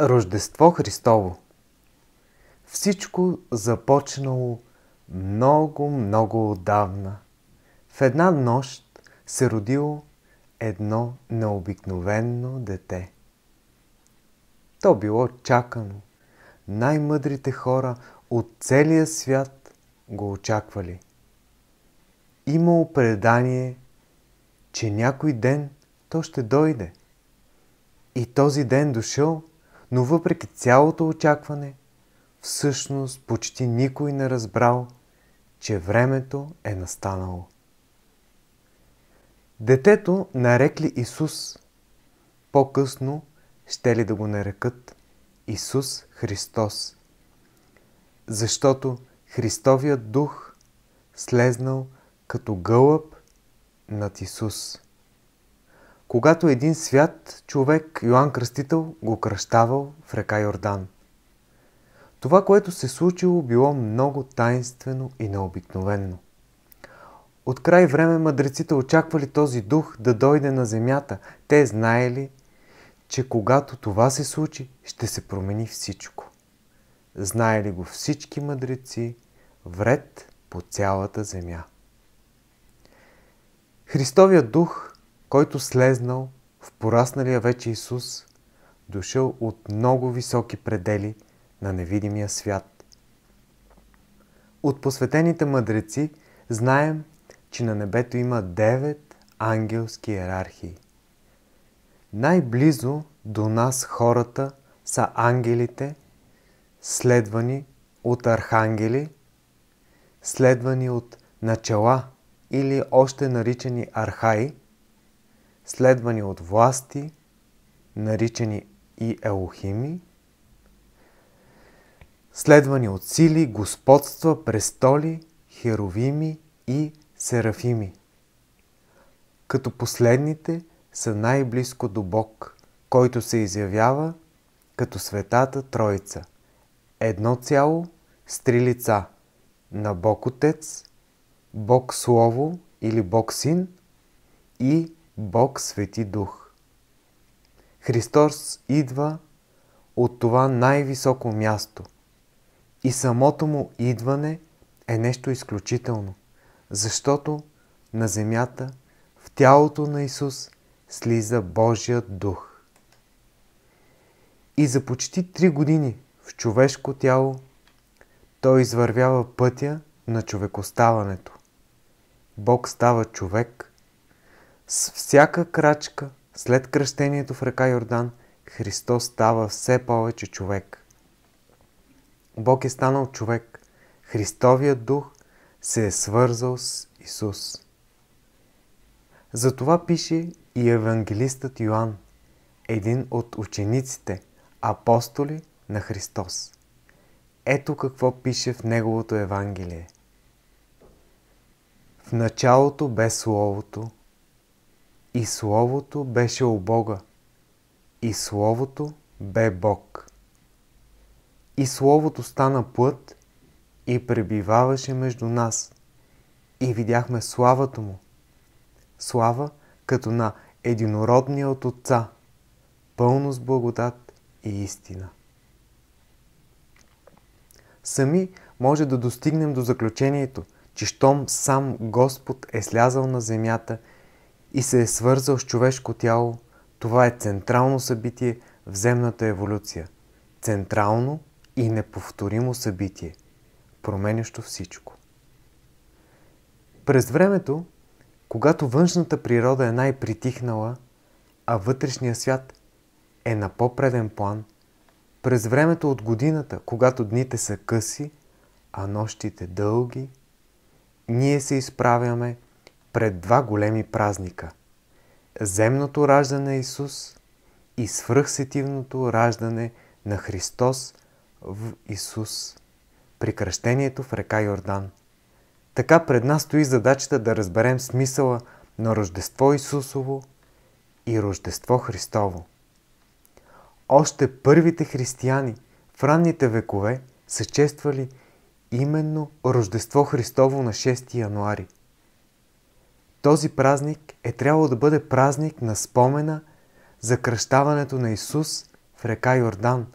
Рождество Христово Всичко започнало много, много отдавна. В една нощ се родило едно необикновенно дете. То било чакано. Най-мъдрите хора от целия свят го очаквали. Имало предание, че някой ден то ще дойде. И този ден дошъл – но въпреки цялото очакване, всъщност почти никой не разбрал, че времето е настанало. Детето нарекли Исус. По-късно ще ли да го нарекат Исус Христос. Защото Христовият дух слезнал като гълъб над Исус когато един свят човек Йоанн Кръстител го кръщавал в река Йордан. Това, което се случило, било много таинствено и необикновенно. От край време мъдреците очаквали този дух да дойде на земята. Те знаели, че когато това се случи, ще се промени всичко. Знаели го всички мъдреци, вред по цялата земя. Христовият дух – който слезнал в порасналия вече Исус, дошъл от много високи предели на невидимия свят. От посветените мъдреци знаем, че на небето има девет ангелски иерархии. Най-близо до нас хората са ангелите, следвани от архангели, следвани от начала или още наричани архаи – следвани от власти, наричани и елохими, следвани от сили, господства, престоли, херовими и серафими. Като последните са най-близко до Бог, който се изявява като Светата Троица. Едно цяло с три лица на Бог Отец, Бог Слово или Бог Син и Бог Свети Дух. Христос идва от това най-високо място. И самото му идване е нещо изключително, защото на земята, в тялото на Исус, слиза Божия Дух. И за почти три години в човешко тяло той извървява пътя на човекоставането. Бог става човек – с всяка крачка след кръщението в река Йордан, Христос става все повече човек. Бог е станал човек. Христовият дух се е свързал с Исус. Затова пише и евангелистът Йоанн, един от учениците, апостоли на Христос. Ето какво пише в неговото Евангелие. В началото бе Словото – и Словото беше у Бога. И Словото бе Бог. И Словото стана плът и пребиваваше между нас. И видяхме славата му. Слава като на единородния от Отца, пълно с благодат и истина. Сами може да достигнем до заключението, че щом сам Господ е слязал на земята – и се е свързал с човешко тяло, това е централно събитие в земната еволюция. Централно и неповторимо събитие, променящо всичко. През времето, когато външната природа е най-притихнала, а вътрешния свят е на по-преден план, през времето от годината, когато дните са къси, а нощите дълги, ние се изправяме пред два големи празника – земното раждане Исус и свръхсетивното раждане на Христос в Исус при кръщението в река Йордан. Така пред нас стои задачата да разберем смисъла на Рождество Исусово и Рождество Христово. Още първите християни в ранните векове са чествали именно Рождество Христово на 6 януари – този празник е трябвало да бъде празник на спомена за кръщаването на Исус в река Йордан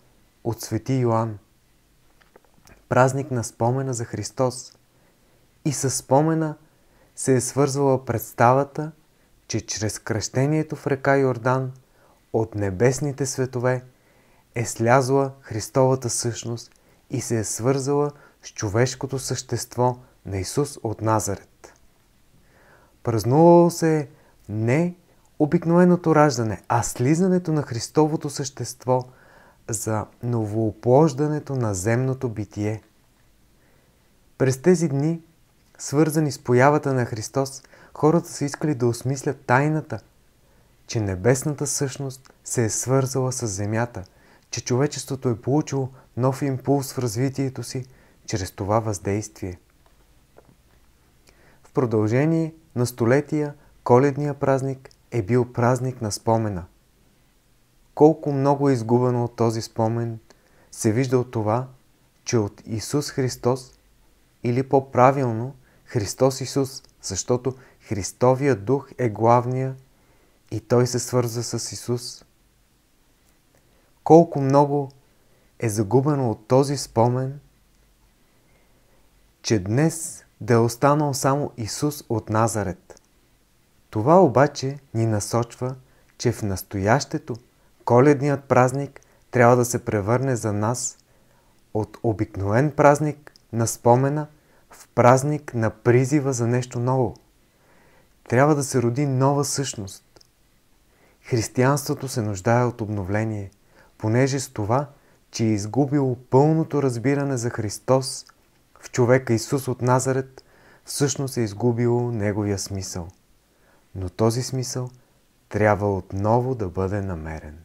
от свети Йоанн. Празник на спомена за Христос. И със спомена се е свързвала представата, че чрез кръщението в река Йордан от небесните светове е слязла Христовата същност и се е свързала с човешкото същество на Исус от Назарет. Празнувало се не обикновеното раждане, а слизането на Христовото същество за новооплождането на земното битие. През тези дни, свързани с появата на Христос, хората са искали да осмислят тайната, че небесната същност се е свързала с земята, че човечеството е получило нов импулс в развитието си чрез това въздействие. В продължение – на столетия коледния празник е бил празник на спомена. Колко много е изгубено от този спомен се вижда от това, че от Исус Христос или по-правилно Христос Исус, защото Христовия дух е главния и той се свърза с Исус. Колко много е загубено от този спомен, че днес да е останал само Исус от Назарет. Това обаче ни насочва, че в настоящето коледният празник трябва да се превърне за нас от обикновен празник на спомена в празник на призива за нещо ново. Трябва да се роди нова същност. Християнството се нуждае от обновление, понеже с това, че е изгубило пълното разбиране за Христос – в човека Исус от Назарет всъщност е изгубило неговия смисъл. Но този смисъл трябва отново да бъде намерен.